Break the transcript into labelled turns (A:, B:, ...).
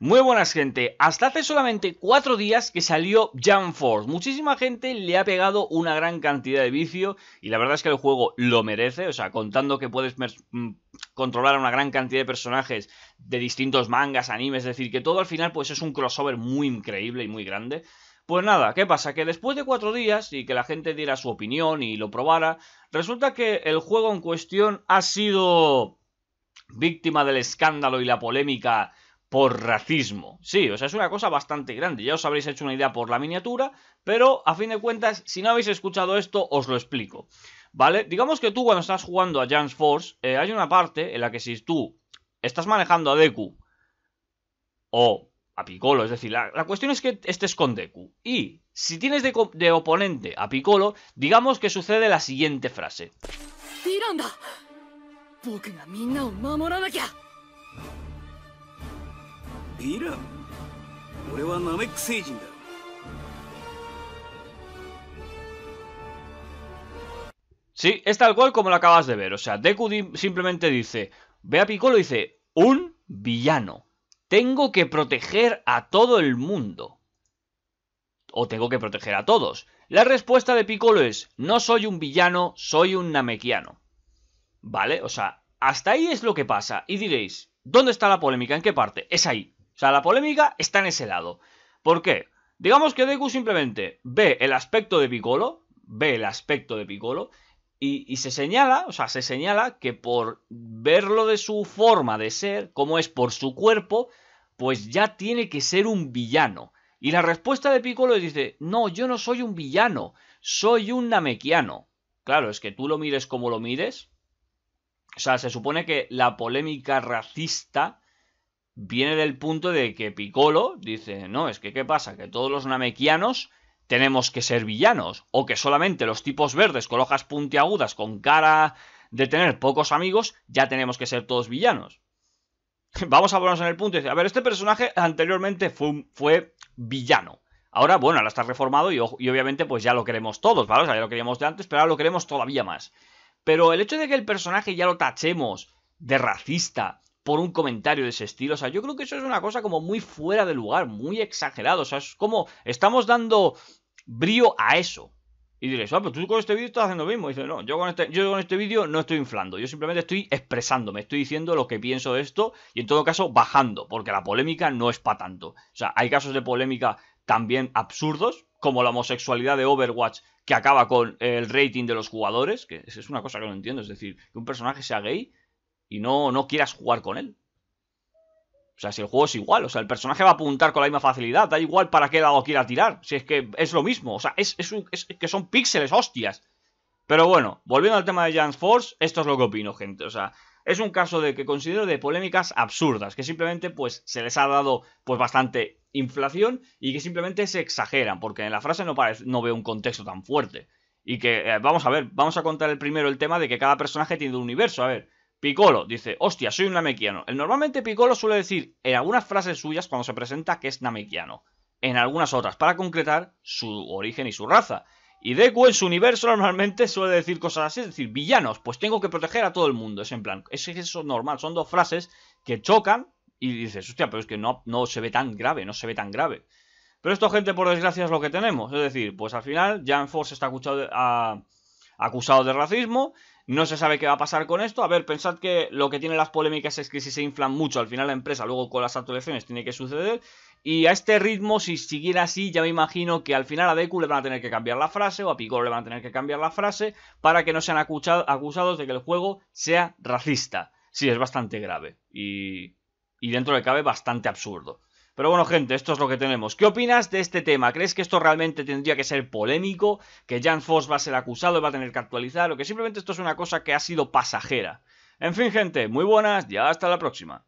A: Muy buenas gente, hasta hace solamente cuatro días que salió Jump Force. Muchísima gente le ha pegado una gran cantidad de vicio y la verdad es que el juego lo merece, o sea, contando que puedes mm, controlar a una gran cantidad de personajes de distintos mangas, animes, es decir, que todo al final pues es un crossover muy increíble y muy grande. Pues nada, ¿qué pasa? Que después de cuatro días y que la gente diera su opinión y lo probara, resulta que el juego en cuestión ha sido víctima del escándalo y la polémica por racismo. Sí, o sea, es una cosa bastante grande. Ya os habréis hecho una idea por la miniatura, pero a fin de cuentas, si no habéis escuchado esto, os lo explico. ¿Vale? Digamos que tú cuando estás jugando a Jans Force, eh, hay una parte en la que si tú estás manejando a Deku o a Piccolo, es decir, la, cuestión es que estés con Deku. Y si tienes de, oponente a Piccolo, digamos que sucede la siguiente frase. Sí, es tal cual como lo acabas de ver. O sea, Deku simplemente dice, ve a Piccolo y dice, un villano. Tengo que proteger a todo el mundo. O tengo que proteger a todos. La respuesta de Piccolo es, no soy un villano, soy un namekiano. ¿Vale? O sea, hasta ahí es lo que pasa. Y diréis, ¿dónde está la polémica? ¿En qué parte? Es ahí. O sea, la polémica está en ese lado. ¿Por qué? Digamos que Deku simplemente ve el aspecto de Piccolo, ve el aspecto de Piccolo, y, se señala, o sea, se señala que por verlo de su forma de ser, como es por su cuerpo, pues ya tiene que ser un villano. Y la respuesta de Piccolo dice, no, yo no soy un villano, soy un namequiano. Claro, es que tú lo mires como lo mires. O sea, se supone que la polémica racista viene del punto de que Piccolo dice, no, es que ¿qué pasa? Que todos los namequianos tenemos que ser villanos, o que solamente los tipos verdes con hojas puntiagudas, con cara de tener pocos amigos, ya tenemos que ser todos villanos. Vamos a ponernos en el punto y decir, a ver, este personaje anteriormente fue, villano. Ahora, bueno, ahora está reformado y, obviamente pues ya lo queremos todos, ¿vale? O sea, ya lo queríamos de antes, pero ahora lo queremos todavía más. Pero el hecho de que el personaje ya lo tachemos de racista, por un comentario de ese estilo. O sea, yo creo que eso es una cosa como muy fuera de lugar, muy exagerado. O sea, es como estamos dando brío a eso. Y diréis, ah, pero pues tú con este vídeo estás haciendo lo mismo. Y dice, no, yo con este, yo con este vídeo no estoy inflando, yo simplemente estoy expresándome, estoy diciendo lo que pienso de esto y en todo caso bajando, porque la polémica no es para tanto. O sea, hay casos de polémica también absurdos, como la homosexualidad de Overwatch, que acaba con el rating de los jugadores, que es una cosa que no entiendo, es decir, que un personaje sea gay, y no, no quieras jugar con él. O sea, si el juego es igual, o sea, el personaje va a apuntar con la misma facilidad, da igual para qué lado quiera tirar, si es que es lo mismo, o sea, es, que son píxeles, hostias. Pero bueno, volviendo al tema de Jans Force, esto es lo que opino, gente, o sea, es un caso de que considero de polémicas absurdas, que simplemente pues se les ha dado pues bastante inflación y que simplemente se exageran, porque en la frase no, parece, no veo un contexto tan fuerte. Y que, eh, vamos a ver, vamos a contar el primero el tema de que cada personaje tiene un universo, a ver, Piccolo dice, hostia, soy un namequiano. El normalmente Piccolo suele decir en algunas frases suyas cuando se presenta que es namekiano, en algunas otras, para concretar su origen y su raza. Y Deku en su universo normalmente suele decir cosas así, es decir, villanos, pues tengo que proteger a todo el mundo. Es en plan, es eso normal, son dos frases que chocan y dices, hostia, pero es que no, no se ve tan grave, no se ve tan grave. Pero esto, gente, por desgracia, es lo que tenemos. Es decir, pues al final, Jan Force está escuchando a, acusado de racismo. No se sabe qué va a pasar con esto. A ver, pensad que lo que tienen las polémicas es que si se inflan mucho, al final la empresa luego con las actuaciones tiene que suceder. Y a este ritmo, si siguiera así, ya me imagino que al final a Deku le van a tener que cambiar la frase o a Picor le van a tener que cambiar la frase para que no sean acusados de que el juego sea racista. Sí, es bastante grave y, y dentro de cabe bastante absurdo. Pero bueno, gente, esto es lo que tenemos. ¿Qué opinas de este tema? ¿Crees que esto realmente tendría que ser polémico? ¿Que Jan Foss va a ser acusado y va a tener que actualizar? ¿O que simplemente esto es una cosa que ha sido pasajera? En fin, gente, muy buenas y hasta la próxima.